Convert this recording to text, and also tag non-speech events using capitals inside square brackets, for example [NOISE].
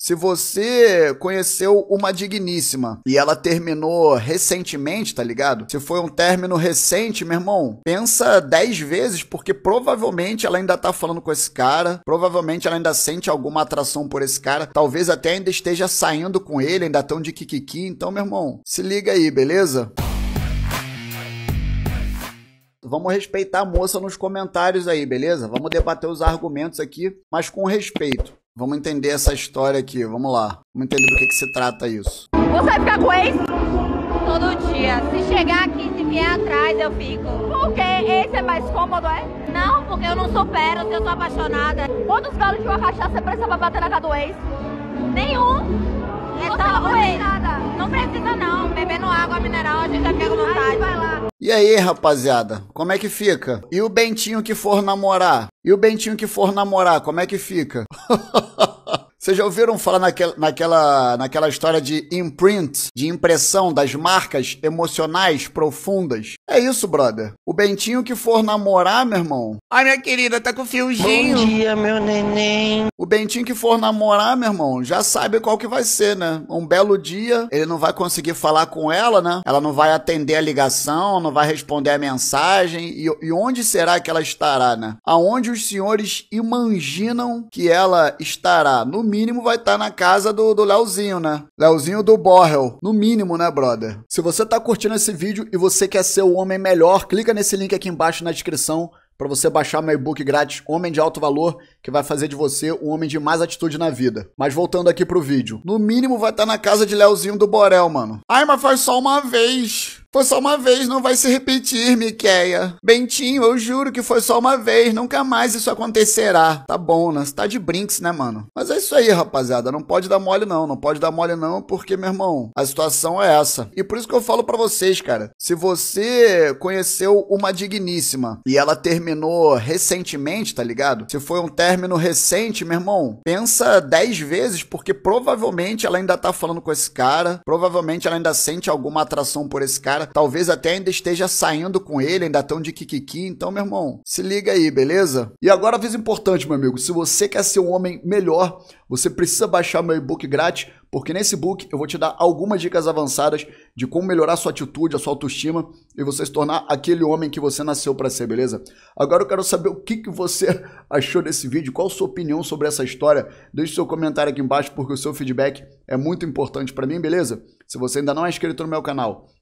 Se você conheceu uma digníssima e ela terminou recentemente, tá ligado? Se foi um término recente, meu irmão, pensa 10 vezes, porque provavelmente ela ainda tá falando com esse cara, provavelmente ela ainda sente alguma atração por esse cara, talvez até ainda esteja saindo com ele, ainda tão de kikiki. Então, meu irmão, se liga aí, beleza? Vamos respeitar a moça nos comentários aí, beleza? Vamos debater os argumentos aqui, mas com respeito. Vamos entender essa história aqui, vamos lá. Vamos entender do que, que se trata isso. Você ficar com ex? Todo dia. Se chegar aqui, se vier atrás, eu fico. Porque esse é mais cômodo, é? Não, porque eu não sou supero, eu tô apaixonada. Quantos galos de uma cachaça precisa pra bater na cara do ex? Nenhum. É só o ex. Não precisa não, bebendo água mineral, a gente já pega uma e aí, rapaziada, como é que fica? E o Bentinho que for namorar? E o Bentinho que for namorar, como é que fica? [LAUGHS] Vocês já ouviram falar naquela, naquela, naquela história de imprint, de impressão das marcas emocionais profundas? É isso, brother. O Bentinho que for namorar, meu irmão. Ai, minha querida, tá com fiozinho. Bom dia, meu neném. O Bentinho que for namorar, meu irmão, já sabe qual que vai ser, né? Um belo dia, ele não vai conseguir falar com ela, né? Ela não vai atender a ligação, não vai responder a mensagem. E, e onde será que ela estará, né? Aonde os senhores imaginam que ela estará? No mínimo mínimo vai estar tá na casa do, do Leozinho, né? Leozinho do Borrell. No mínimo, né, brother? Se você tá curtindo esse vídeo e você quer ser o homem melhor, clica nesse link aqui embaixo na descrição para você baixar meu e-book grátis Homem de Alto Valor, que vai fazer de você um homem de mais atitude na vida. Mas voltando aqui pro vídeo. No mínimo vai estar tá na casa de Leozinho do Borel, mano. Ai, mas faz só uma vez. Foi só uma vez, não vai se repetir, Miqueia. Bentinho, eu juro que foi só uma vez, nunca mais isso acontecerá. Tá bom, né? Você tá de brinks, né, mano? Mas é isso aí, rapaziada. Não pode dar mole, não. Não pode dar mole, não, porque, meu irmão, a situação é essa. E por isso que eu falo para vocês, cara. Se você conheceu uma digníssima e ela terminou recentemente, tá ligado? Se foi um término recente, meu irmão, pensa 10 vezes, porque provavelmente ela ainda tá falando com esse cara, provavelmente ela ainda sente alguma atração por esse cara cara. Talvez até ainda esteja saindo com ele, ainda tão de kikiki. Então, meu irmão, se liga aí, beleza? E agora, aviso importante, meu amigo. Se você quer ser um homem melhor, você precisa baixar meu e-book grátis, porque nesse book eu vou te dar algumas dicas avançadas de como melhorar sua atitude, a sua autoestima e você se tornar aquele homem que você nasceu para ser, beleza? Agora eu quero saber o que, que você [LAUGHS] achou desse vídeo, qual a sua opinião sobre essa história. Deixe seu comentário aqui embaixo, porque o seu feedback é muito importante para mim, beleza? Se você ainda não é inscrito no meu canal,